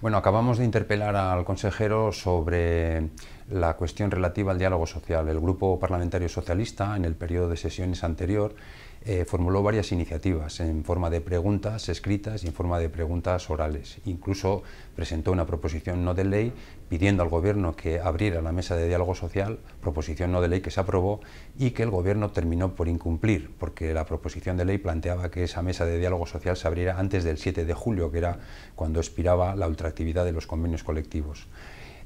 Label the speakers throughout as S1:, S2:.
S1: Bueno, acabamos de interpelar al consejero sobre la cuestión relativa al diálogo social. El Grupo Parlamentario Socialista, en el periodo de sesiones anterior, eh, formuló varias iniciativas en forma de preguntas escritas y en forma de preguntas orales. Incluso presentó una proposición no de ley pidiendo al Gobierno que abriera la mesa de diálogo social, proposición no de ley que se aprobó y que el Gobierno terminó por incumplir, porque la proposición de ley planteaba que esa mesa de diálogo social se abriera antes del 7 de julio, que era cuando expiraba la ultraactividad de los convenios colectivos.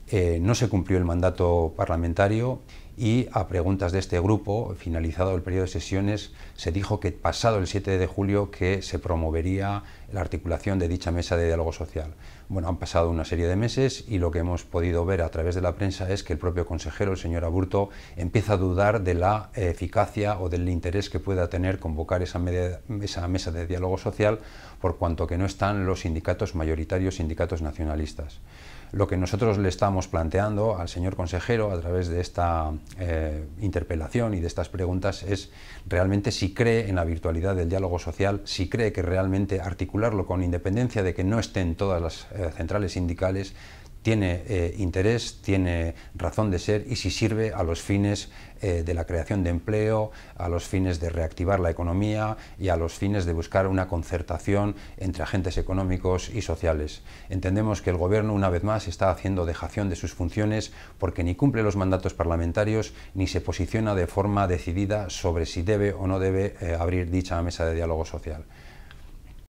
S1: Eh, no se cumplió el mandato parlamentario y a preguntas de este grupo, finalizado el periodo de sesiones, se dijo que pasado el 7 de julio que se promovería la articulación de dicha mesa de diálogo social. Bueno, han pasado una serie de meses y lo que hemos podido ver a través de la prensa es que el propio consejero, el señor Aburto, empieza a dudar de la eh, eficacia o del interés que pueda tener convocar esa, mesa de diálogo social por cuanto que no están los sindicatos mayoritarios, sindicatos nacionalistas lo que nosotros le estamos planteando al señor consejero a través de esta eh, interpelación y de estas preguntas es realmente si cree en la virtualidad del diálogo social, si cree que realmente articular con independencia de que no estén todas las eh, centrales sindicales tiene eh, interés, tiene razón de ser y si sirve a los fines eh, de la creación de empleo, a los fines de reactivar la economía y a los fines de buscar una concertación entre agentes económicos y sociales. Entendemos que el Gobierno, una vez más, está haciendo dejación de sus funciones porque ni cumple los mandatos parlamentarios ni se posiciona de forma decidida sobre si debe o no debe abrir dicha mesa de diálogo social.